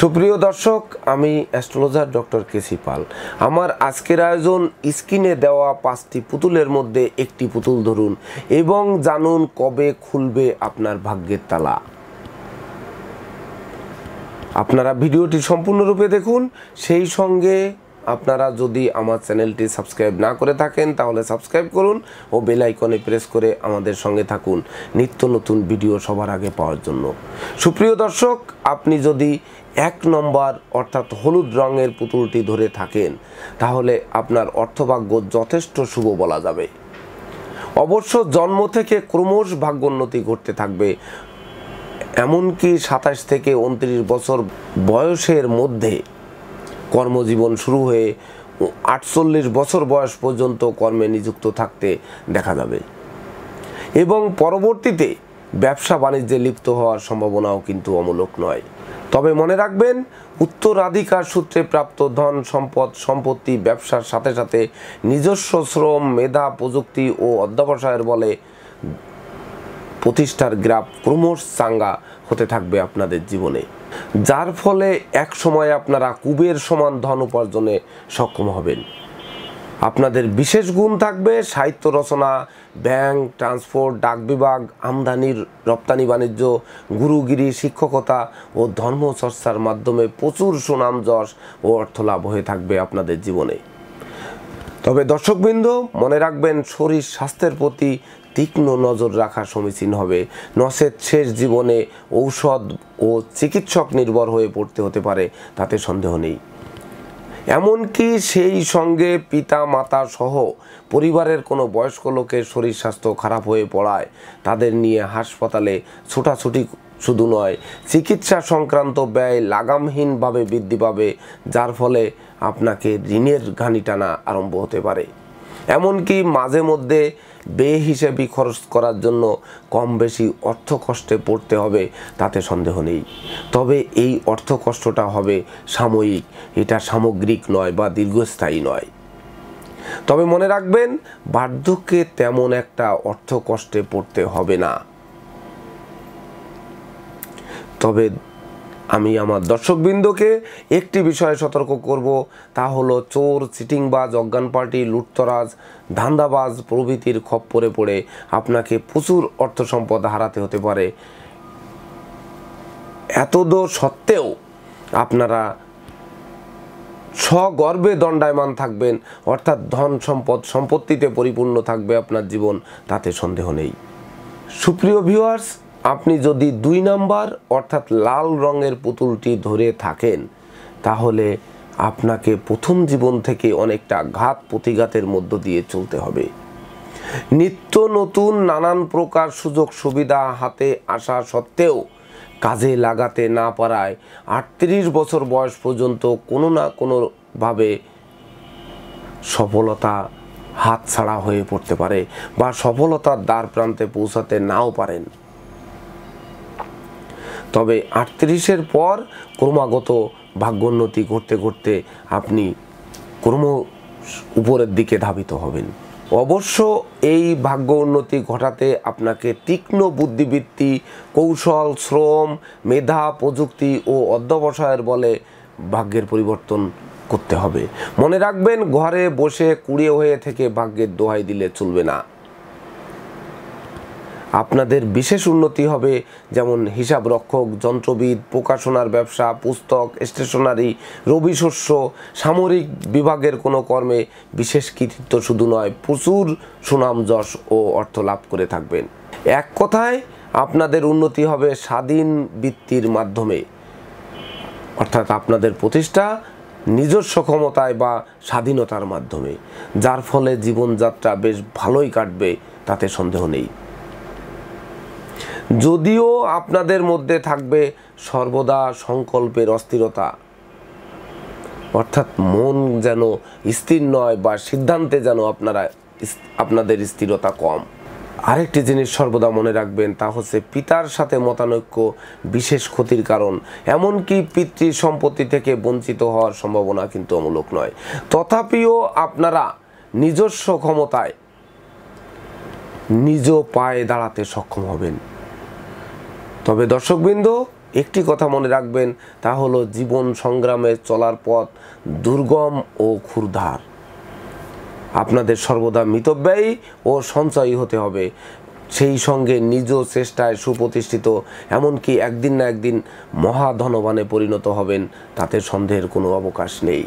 সুপ্রিয় দর্শক আমি অ্যাস্ট্রোলজার ডক্টর কেসি পাল আমার আজকের আয়োজন স্ক্রিনে দেওয়া পাঁচটি পুতুলের মধ্যে একটি পুতুল ধরুন এবং জানুন কবে খুলবে আপনার ভাগ্যের তালা আপনারা ভিডিওটি সম্পূর্ণরূপে দেখুন সেই সঙ্গে আপনারা যদি আমার চ্যানেলটি সাবস্ক্রাইব না করে থাকেন তাহলে সাবস্ক্রাইব করুন ও বেল আইকনে প্রেস করে আমাদের সঙ্গে থাকুন নিত্য নতুন ভিডিও সবার আগে পাওয়ার জন্য সুপ্রিয় দর্শক আপনি যদি এক নম্বর অর্থাৎ হলুদ রঙের পুতুলটি ধরে থাকেন তাহলে আপনার অর্থভাগ্য যথেষ্ট শুভ বলা যাবে অবশ্য জন্ম থেকে ক্রমশ ভাগ্যোন্নতি ঘটতে থাকবে এমনকি সাতাশ থেকে উনত্রিশ বছর বয়সের মধ্যে কর্মজীবন শুরু হয়ে আটচল্লিশ বছর বয়স পর্যন্ত কর্মে নিযুক্ত থাকতে দেখা যাবে এবং পরবর্তীতে ব্যবসা বাণিজ্যে লিপ্ত হওয়ার সম্ভাবনাও কিন্তু অমূলক নয় তবে মনে রাখবেন উত্তরাধিকার সূত্রে প্রাপ্ত ধন সম্পদ সম্পত্তি ব্যবসার সাথে সাথে নিজস্ব শ্রম মেধা প্রযুক্তি ও অধ্যাবসায়ের বলে প্রতিষ্ঠার গ্রাফ ক্রমশ চাঙ্গা হতে থাকবে আপনাদের জীবনে যার ফলে এক সময় আপনারা কুবের সমান ধন উপার্জনে সক্ষম হবেন আপনাদের বিশেষ গুণ থাকবে সাহিত্য রচনা ব্যাংক ট্রান্সপোর্ট ডাক বিভাগ আমদানির রপ্তানি বাণিজ্য গুরুগিরি শিক্ষকতা ও ধর্মচর্চার মাধ্যমে প্রচুর সুনাম যশ ও অর্থলাভ হয়ে থাকবে আপনাদের জীবনে তবে দর্শকবৃন্দ মনে রাখবেন শরীর স্বাস্থ্যের প্রতি তীক্ষ্ণ নজর রাখা সমীচীন হবে নসের শেষ জীবনে ঔষধ ও চিকিৎসক নির্ভর হয়ে পড়তে হতে পারে তাতে সন্দেহ নেই এমনকি সেই সঙ্গে পিতা মাতা সহ পরিবারের কোনো বয়স্ক লোকের শরীর স্বাস্থ্য খারাপ হয়ে পড়ায় তাদের নিয়ে হাসপাতালে ছোটাছুটি শুধু নয় চিকিৎসা সংক্রান্ত ব্যয় লাগামহীনভাবে বৃদ্ধি পাবে যার ফলে আপনাকে ঋণের ঘানি টানা আরম্ভ হতে পারে এমনকি মাঝে মধ্যে বেহিসেবি খরচ করার জন্য কম বেশি অর্থ কষ্টে পড়তে হবে তাতে সন্দেহ নেই তবে এই অর্থ কষ্টটা হবে সাময়িক এটা সামগ্রিক নয় বা দীর্ঘস্থায়ী নয় তবে মনে রাখবেন বার্ধক্যে তেমন একটা অর্থ কষ্টে পড়তে হবে না তবে আমি আমার দর্শকবৃন্দকে একটি বিষয়ে সতর্ক করব তা হলো চোর চিটিংবাজ অজ্ঞান পার্টি লুটতরাজ ধান্দাবাজ প্রভৃতির খপ্পরে পড়ে আপনাকে প্রচুর অর্থ সম্পদ হারাতে হতে পারে এতদ সত্ত্বেও আপনারা স্বগর্বে দণ্ডায়মান থাকবেন অর্থাৎ ধন সম্পদ সম্পত্তিতে পরিপূর্ণ থাকবে আপনার জীবন তাতে সন্দেহ নেই সুপ্রিয় ভিউয়ার্স আপনি যদি দুই নাম্বার অর্থাৎ লাল রঙের পুতুলটি ধরে থাকেন তাহলে আপনাকে প্রথম জীবন থেকে অনেকটা ঘাত প্রতিঘাতের মধ্য দিয়ে চলতে হবে নিত্য নতুন নানান প্রকার সুযোগ সুবিধা হাতে আসা সত্ত্বেও কাজে লাগাতে না পারায় আটত্রিশ বছর বয়স পর্যন্ত কোনো না কোনোভাবে সফলতা হাত ছাড়া হয়ে পড়তে পারে বা সফলতার দ্বার প্রান্তে পৌঁছাতে নাও পারেন তবে আটত্রিশের পর ক্রমাগত ভাগ্যোন্নতি করতে করতে আপনি ক্রম উপরের দিকে ধাবিত হবেন অবশ্য এই ভাগ্য উন্নতি ঘটাতে আপনাকে তীক্ষ্ণ বুদ্ধিবৃত্তি কৌশল শ্রম মেধা প্রযুক্তি ও অধ্যবসায়ের বলে ভাগ্যের পরিবর্তন করতে হবে মনে রাখবেন ঘরে বসে কুড়ে হয়ে থেকে ভাগ্যের দোহাই দিলে চলবে না আপনাদের বিশেষ উন্নতি হবে যেমন হিসাব রক্ষক যন্ত্রবিদ প্রকাশনার ব্যবসা পুস্তক স্টেশনারি রবি শস্য সামরিক বিভাগের কোনো কর্মে বিশেষ কৃতিত্ব শুধু নয় প্রচুর সুনাম যশ ও অর্থ লাভ করে থাকবেন এক কথায় আপনাদের উন্নতি হবে স্বাধীন বৃত্তির মাধ্যমে অর্থাৎ আপনাদের প্রতিষ্ঠা নিজস্ব ক্ষমতায় বা স্বাধীনতার মাধ্যমে যার ফলে জীবনযাত্রা বেশ ভালোই কাটবে তাতে সন্দেহ নেই যদিও আপনাদের মধ্যে থাকবে সর্বদা সংকল্পের অস্থিরতা অর্থাৎ মন যেন স্থির নয় বা সিদ্ধান্তে যেন আপনারা আপনাদের স্থিরতা কম আরেকটি জিনিস সর্বদা মনে রাখবেন তা হচ্ছে পিতার সাথে মতানৈক্য বিশেষ ক্ষতির কারণ এমনকি পিতৃ সম্পত্তি থেকে বঞ্চিত হওয়ার সম্ভাবনা কিন্তু অমূলক নয় তথাপিও আপনারা নিজস্ব ক্ষমতায় নিজ পায়ে দাঁড়াতে সক্ষম হবেন তবে দর্শকবৃন্দ একটি কথা মনে রাখবেন তা হলো জীবন সংগ্রামে চলার পথ দুর্গম ও ক্ষুরধার আপনাদের সর্বদা মিতব্যয়ী ও সঞ্চয়ী হতে হবে সেই সঙ্গে নিজ চেষ্টায় সুপ্রতিষ্ঠিত এমনকি একদিন না একদিন মহাধনবানে পরিণত হবেন তাতে সন্দেহের কোনো অবকাশ নেই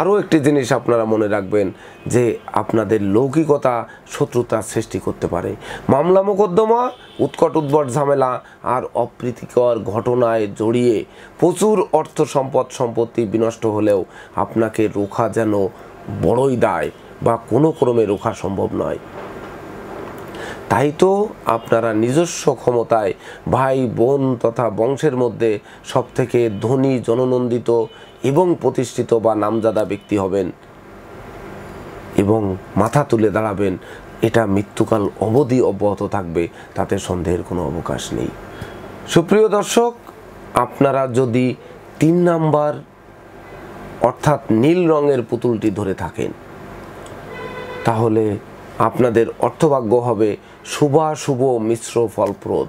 আরও একটি জিনিস আপনারা মনে রাখবেন যে আপনাদের লৌকিকতা শত্রুতা সৃষ্টি করতে পারে মামলা মোকদ্দমা উৎকট উদ্ভট ঝামেলা আর অপ্রীতিকর ঘটনায় জড়িয়ে প্রচুর অর্থ সম্পদ সম্পত্তি বিনষ্ট হলেও আপনাকে রোখা যেন বড়ই দায় বা কোনো ক্রমে রোখা সম্ভব নয় তাই তো আপনারা নিজস্ব ক্ষমতায় ভাই বোন তথা বংশের মধ্যে সবথেকে ধনী জননন্দিত এবং প্রতিষ্ঠিত বা নামজাদা ব্যক্তি হবেন এবং মাথা তুলে দাঁড়াবেন এটা মৃত্যুকাল অবধি অব্যাহত থাকবে তাতে সন্দেহের কোনো অবকাশ নেই সুপ্রিয় দর্শক আপনারা যদি তিন নাম্বার অর্থাৎ নীল রঙের পুতুলটি ধরে থাকেন তাহলে আপনাদের অর্থভাগ্য হবে শুভাশুভ মিশ্র ফলপ্রদ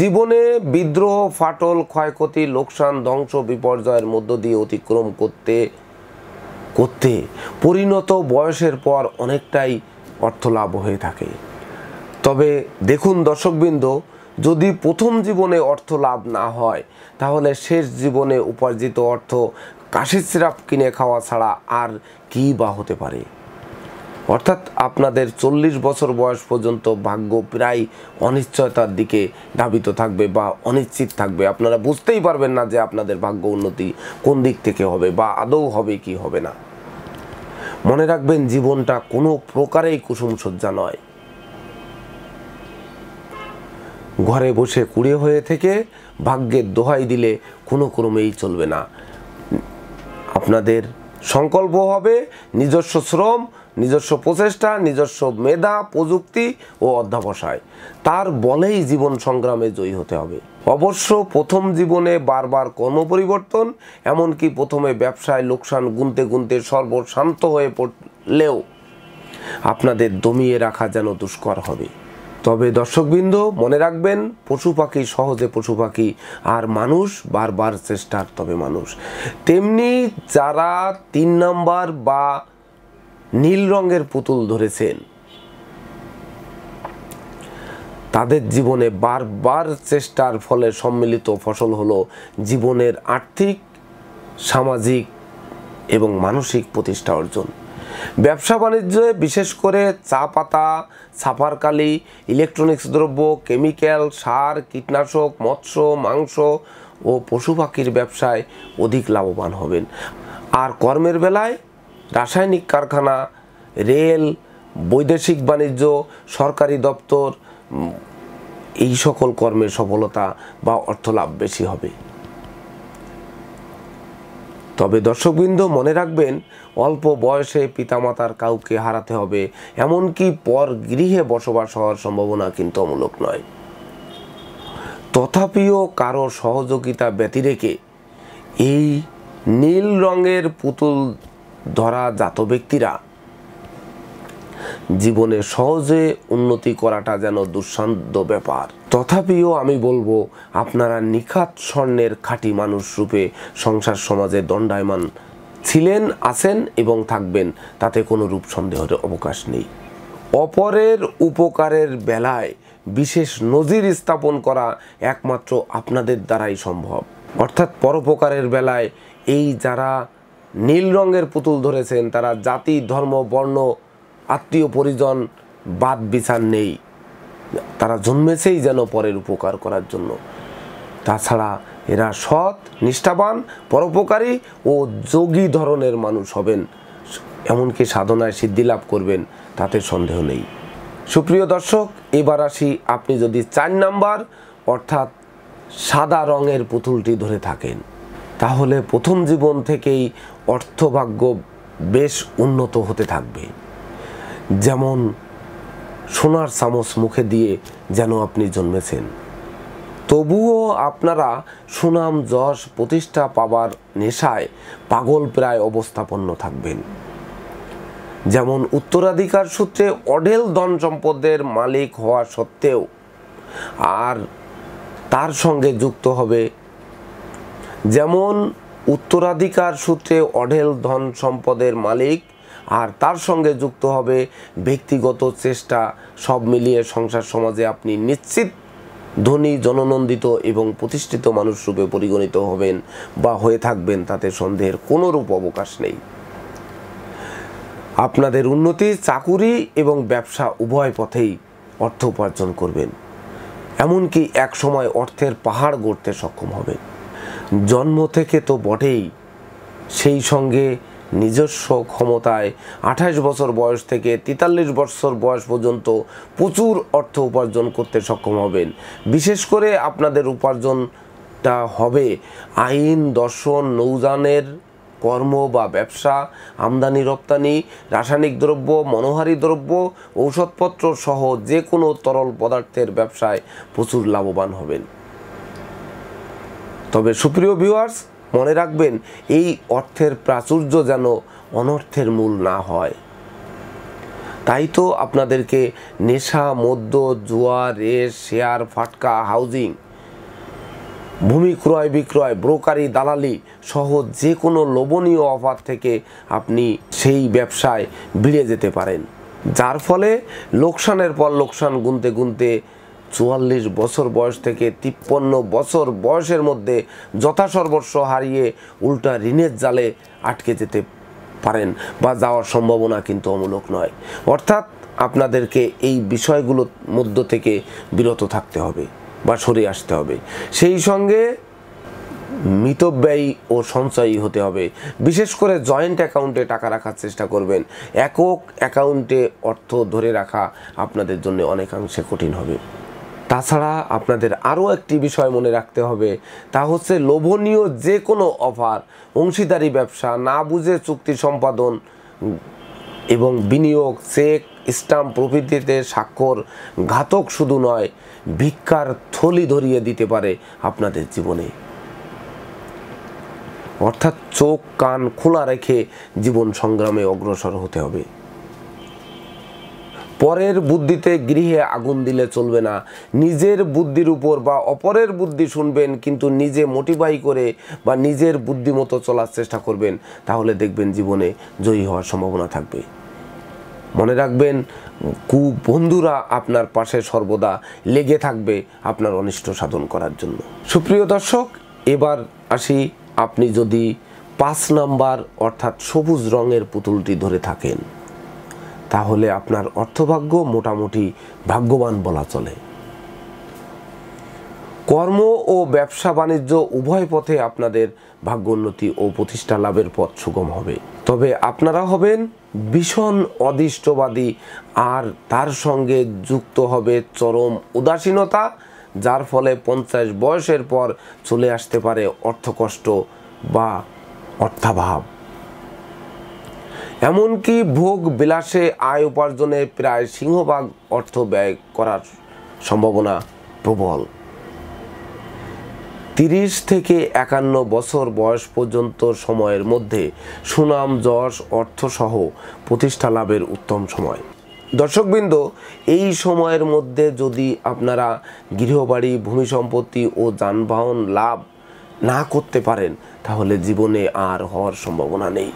জীবনে বিদ্রোহ ফাটল ক্ষয়ক্ষতি লোকসান ধ্বংস বিপর্যয়ের মধ্য দিয়ে অতিক্রম করতে করতে পরিণত বয়সের পর অনেকটাই অর্থলাভ হয়ে থাকে তবে দেখুন দর্শকবৃন্দ যদি প্রথম জীবনে অর্থ লাভ না হয় তাহলে শেষ জীবনে উপার্জিত অর্থ কাশি সিরাপ কিনে খাওয়া ছাড়া আর কী বা হতে পারে অর্থাৎ আপনাদের চল্লিশ বছর বয়স পর্যন্ত ভাগ্য প্রায় অনিশ্চয়তার দিকে ধাবিত থাকবে বা অনিশ্চিত থাকবে আপনারা বুঝতেই পারবেন না যে আপনাদের ভাগ্য উন্নতি কোন দিক থেকে হবে বা আদৌ হবে কি হবে না মনে রাখবেন জীবনটা কোনো প্রকারেই কুসুম সজ্জা নয় ঘরে বসে কুড়ে হয়ে থেকে ভাগ্যের দোহাই দিলে কোনো ক্রমেই চলবে না আপনাদের সংকল্প হবে নিজস্ব শ্রম নিজস্ব প্রচেষ্টা নিজস্ব মেধা প্রযুক্তি ও অধ্যাবসায় তার বলেই জীবন সংগ্রামে জয়ী হতে হবে অবশ্য প্রথম জীবনে বারবার কর্ম পরিবর্তন এমনকি প্রথমে ব্যবসায় লোকসান গুনতে গুনতে সর্বশান্ত হয়ে পড়লেও আপনাদের দমিয়ে রাখা যেন দুষ্কর হবে তবে দর্শকবৃন্দ মনে রাখবেন পশু পাখি সহজে পশু পাখি আর মানুষ বারবার চেষ্টার তবে মানুষ তেমনি যারা তিন নাম্বার বা নীল রঙের পুতুল ধরেছেন তাদের জীবনে বারবার চেষ্টার ফলে সম্মিলিত ফসল হল জীবনের আর্থিক সামাজিক এবং মানসিক প্রতিষ্ঠা অর্জন ব্যবসা বাণিজ্যে বিশেষ করে চা পাতা ছাপারকালি ইলেকট্রনিক্স দ্রব্য কেমিক্যাল সার কীটনাশক মৎস্য মাংস ও পশু পাখির ব্যবসায় অধিক লাভবান হবেন আর কর্মের বেলায় রাসায়নিক কারখানা রেল বৈদেশিক বাণিজ্য সরকারি দপ্তর এই সকল কর্মের সফলতা বা অর্থ লাভ বেশি হবে তবে দর্শকবৃন্দ মনে রাখবেন অল্প বয়সে পিতামাতার কাউকে হারাতে হবে এমনকি পর গৃহে বসবাস হওয়ার সম্ভাবনা কিন্তু অমূলক নয় তথাপিও কারো সহযোগিতা ব্যতিরেকে এই নীল রঙের পুতুল ধরা জাত ব্যক্তিরা জীবনে সহজে উন্নতি করাটা যেন দুঃসাধ্য ব্যাপার তথাপিও আমি বলবো আপনারা নিখাত স্বর্ণের খাঁটি মানুষ রূপে সংসার সমাজে দণ্ডায়মান ছিলেন আছেন এবং থাকবেন তাতে কোনো রূপ সন্দেহের অবকাশ নেই অপরের উপকারের বেলায় বিশেষ নজির স্থাপন করা একমাত্র আপনাদের দ্বারাই সম্ভব অর্থাৎ পরোপকারের বেলায় এই যারা নীল রঙের পুতুল ধরেছেন তারা জাতি ধর্ম বর্ণ আত্মীয় পরিজন বাদ বিচার নেই তারা জন্মেছেই যেন পরের উপকার করার জন্য তাছাড়া এরা সৎ নিষ্ঠাবান পরোপকারী ও যোগী ধরনের মানুষ হবেন এমনকি সাধনায় সিদ্ধি লাভ করবেন তাতে সন্দেহ নেই সুপ্রিয় দর্শক এবার আসি আপনি যদি চার নাম্বার অর্থাৎ সাদা রঙের পুতুলটি ধরে থাকেন তাহলে প্রথম জীবন থেকেই অর্থভাগ্য বেশ উন্নত হতে থাকবে যেমন সোনার চামচ মুখে দিয়ে যেন আপনি জন্মেছেন তবুও আপনারা সুনাম যশ প্রতিষ্ঠা পাবার নেশায় পাগল প্রায় অবস্থাপন্ন থাকবেন যেমন উত্তরাধিকার সূত্রে অঢেল ধন সম্পদের মালিক হওয়া সত্ত্বেও আর তার সঙ্গে যুক্ত হবে যেমন উত্তরাধিকার সূত্রে অঢেল ধন সম্পদের মালিক আর তার সঙ্গে যুক্ত হবে ব্যক্তিগত চেষ্টা সব মিলিয়ে সংসার সমাজে আপনি নিশ্চিত ধনী জননন্দিত এবং প্রতিষ্ঠিত মানুষরূপে পরিগণিত হবেন বা হয়ে থাকবেন তাতে সন্দেহের কোনোরূপ অবকাশ নেই আপনাদের উন্নতি চাকুরি এবং ব্যবসা উভয় পথেই অর্থ উপার্জন করবেন এমনকি এক সময় অর্থের পাহাড় গড়তে সক্ষম হবেন জন্ম থেকে তো বটেই সেই সঙ্গে নিজস্ব ক্ষমতায় আঠাশ বছর বয়স থেকে তেতাল্লিশ বছর বয়স পর্যন্ত প্রচুর অর্থ উপার্জন করতে সক্ষম হবেন বিশেষ করে আপনাদের উপার্জনটা হবে আইন দর্শন নৌজানের কর্ম বা ব্যবসা আমদানি রপ্তানি রাসায়নিক দ্রব্য মনোহারী দ্রব্য ঔষধপত্র সহ যে কোনো তরল পদার্থের ব্যবসায় প্রচুর লাভবান হবেন তবে সুপ্রিয় ভিউয়ার্স মনে রাখবেন এই অর্থের প্রাচুর্য যেন অনর্থের মূল না হয় তাই তো আপনাদেরকে নেশা মদ্য জুয়া রেস শেয়ার ফাটকা হাউজিং ভূমি ক্রয় বিক্রয় ব্রোকারি দালালি সহ যে কোনো লোভনীয় অফার থেকে আপনি সেই ব্যবসায় বিড়িয়ে যেতে পারেন যার ফলে লোকসানের পর লোকসান গুনতে গুনতে চুয়াল্লিশ বছর বয়স থেকে তিপ্পন্ন বছর বয়সের মধ্যে যথাসর্বস্ব হারিয়ে উল্টা ঋণের জালে আটকে যেতে পারেন বা যাওয়ার সম্ভাবনা কিন্তু অমূলক নয় অর্থাৎ আপনাদেরকে এই বিষয়গুলোর মধ্য থেকে বিরত থাকতে হবে বা সরে আসতে হবে সেই সঙ্গে মিতব্যয়ী ও সঞ্চয়ী হতে হবে বিশেষ করে জয়েন্ট অ্যাকাউন্টে টাকা রাখার চেষ্টা করবেন একক অ্যাকাউন্টে অর্থ ধরে রাখা আপনাদের জন্য অনেকাংশে কঠিন হবে তাছাড়া আপনাদের আরও একটি বিষয় মনে রাখতে হবে তা হচ্ছে লোভনীয় যে কোনো অফার অংশীদারি ব্যবসা না বুঝে চুক্তি সম্পাদন এবং বিনিয়োগ চেক স্টাম্প প্রভৃতিতে স্বাক্ষর ঘাতক শুধু নয় ভিক্ষার থলি ধরিয়ে দিতে পারে আপনাদের জীবনে অর্থাৎ চোখ কান খোলা রেখে জীবন সংগ্রামে অগ্রসর হতে হবে পরের বুদ্ধিতে গৃহে আগুন দিলে চলবে না নিজের বুদ্ধির উপর বা অপরের বুদ্ধি শুনবেন কিন্তু নিজে মোটিভাই করে বা নিজের বুদ্ধিমতো চলার চেষ্টা করবেন তাহলে দেখবেন জীবনে জয়ী হওয়ার সম্ভাবনা থাকবে মনে রাখবেন কু বন্ধুরা আপনার পাশে সর্বদা লেগে থাকবে আপনার অনিষ্ট সাধন করার জন্য সুপ্রিয় দর্শক এবার আসি আপনি যদি পাঁচ নাম্বার অর্থাৎ সবুজ রঙের পুতুলটি ধরে থাকেন তাহলে আপনার অর্থভাগ্য মোটামুটি ভাগ্যবান বলা চলে কর্ম ও ব্যবসা বাণিজ্য উভয় পথে আপনাদের ভাগ্যোন্নতি ও প্রতিষ্ঠা লাভের পথ সুগম হবে তবে আপনারা হবেন ভীষণ অদৃষ্টবাদী আর তার সঙ্গে যুক্ত হবে চরম উদাসীনতা যার ফলে পঞ্চাশ বয়সের পর চলে আসতে পারে অর্থকষ্ট বা অর্থাভাব এমনকি ভোগ বিলাসে আয় উপার্জনে প্রায় সিংহভাগ অর্থ ব্যয় করার সম্ভাবনা প্রবল তিরিশ থেকে একান্ন বছর বয়স পর্যন্ত সময়ের মধ্যে সুনাম যশ অর্থসহ প্রতিষ্ঠা লাভের উত্তম সময় দর্শকবৃন্দ এই সময়ের মধ্যে যদি আপনারা গৃহবাড়ি ভূমি সম্পত্তি ও যানবাহন লাভ না করতে পারেন তাহলে জীবনে আর হওয়ার সম্ভাবনা নেই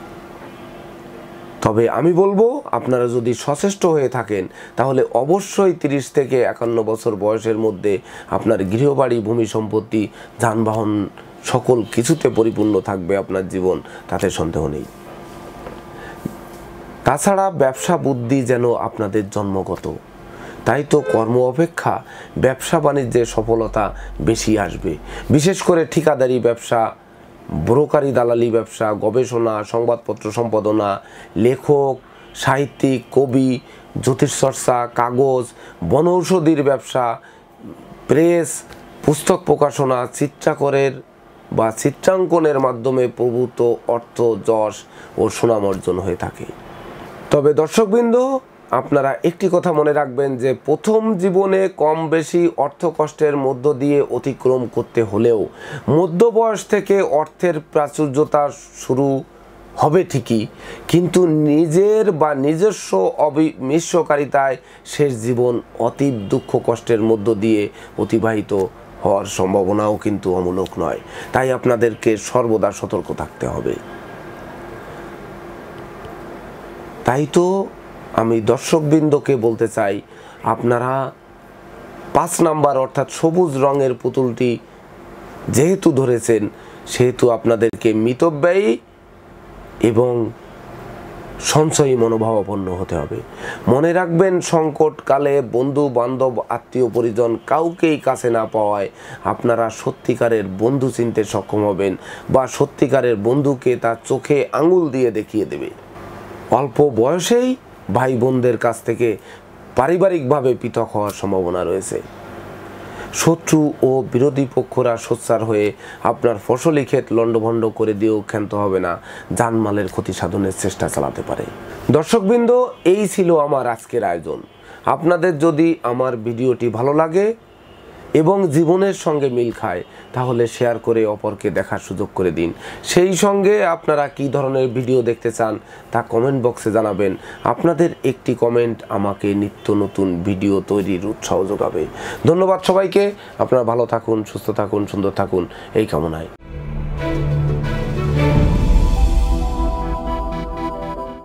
তবে আমি বলবো আপনারা যদি সচেষ্ট হয়ে থাকেন তাহলে অবশ্যই তিরিশ থেকে একান্ন বছর বয়সের মধ্যে আপনার গৃহবাড়ি ভূমি সম্পত্তি যানবাহন সকল কিছুতে পরিপূর্ণ থাকবে আপনার জীবন তাতে সন্দেহ নেই তাছাড়া ব্যবসা বুদ্ধি যেন আপনাদের জন্মগত তাই তো কর্ম অপেক্ষা ব্যবসা বাণিজ্যে সফলতা বেশি আসবে বিশেষ করে ঠিকাদারি ব্যবসা ব্রোকারি দালালি ব্যবসা গবেষণা সংবাদপত্র সম্পাদনা লেখক সাহিত্যিক কবি জ্যোতিষচর্চা কাগজ বনৌষধির ব্যবসা প্রেস পুস্তক প্রকাশনা চিত্রাকরের বা চিত্রাঙ্কনের মাধ্যমে প্রভূত অর্থ যশ ও সুনাম অর্জন হয়ে থাকে তবে দর্শকবৃন্দ আপনারা একটি কথা মনে রাখবেন যে প্রথম জীবনে কম বেশি অর্থ কষ্টের মধ্য দিয়ে অতিক্রম করতে হলেও মধ্য বয়স থেকে অর্থের প্রাচুর্যতা শুরু হবে ঠিকই কিন্তু নিজের বা নিজস্ব অবিমিশ্রকারিতায় শেষ জীবন অতীব দুঃখ কষ্টের মধ্য দিয়ে অতিবাহিত হওয়ার সম্ভাবনাও কিন্তু অমূলক নয় তাই আপনাদেরকে সর্বদা সতর্ক থাকতে হবে তাই তো আমি দর্শকবৃন্দকে বলতে চাই আপনারা পাঁচ নাম্বার অর্থাৎ সবুজ রঙের পুতুলটি যেহেতু ধরেছেন সেহেতু আপনাদেরকে মিতব্যয়ী এবং সঞ্চয়ী মনোভাবাপন্ন হতে হবে মনে রাখবেন সংকটকালে বন্ধু বান্ধব আত্মীয় পরিজন কাউকেই কাছে না পাওয়ায় আপনারা সত্যিকারের বন্ধু চিনতে সক্ষম হবেন বা সত্যিকারের বন্ধুকে তার চোখে আঙুল দিয়ে দেখিয়ে দেবে অল্প বয়সেই ভাই বোনদের কাছ থেকে পারিবারিকভাবে পৃথক হওয়ার সম্ভাবনা রয়েছে শত্রু ও বিরোধী পক্ষরা সোচ্চার হয়ে আপনার ফসলি ক্ষেত লণ্ডভণ্ড করে দিয়েও ক্ষান্ত হবে না জানমালের ক্ষতি সাধনের চেষ্টা চালাতে পারে দর্শকবৃন্দ এই ছিল আমার আজকের আয়োজন আপনাদের যদি আমার ভিডিওটি ভালো লাগে এবং জীবনের সঙ্গে মিল খায় তাহলে শেয়ার করে অপরকে দেখার সুযোগ করে দিন সেই সঙ্গে আপনারা কি ধরনের ভিডিও দেখতে চান তা কমেন্ট বক্সে জানাবেন আপনাদের একটি কমেন্ট আমাকে নিত্য নতুন ভিডিও তৈরির উৎসাহ যোগাবে ধন্যবাদ সবাইকে আপনারা ভালো থাকুন সুস্থ থাকুন সুন্দর থাকুন এই কামনায়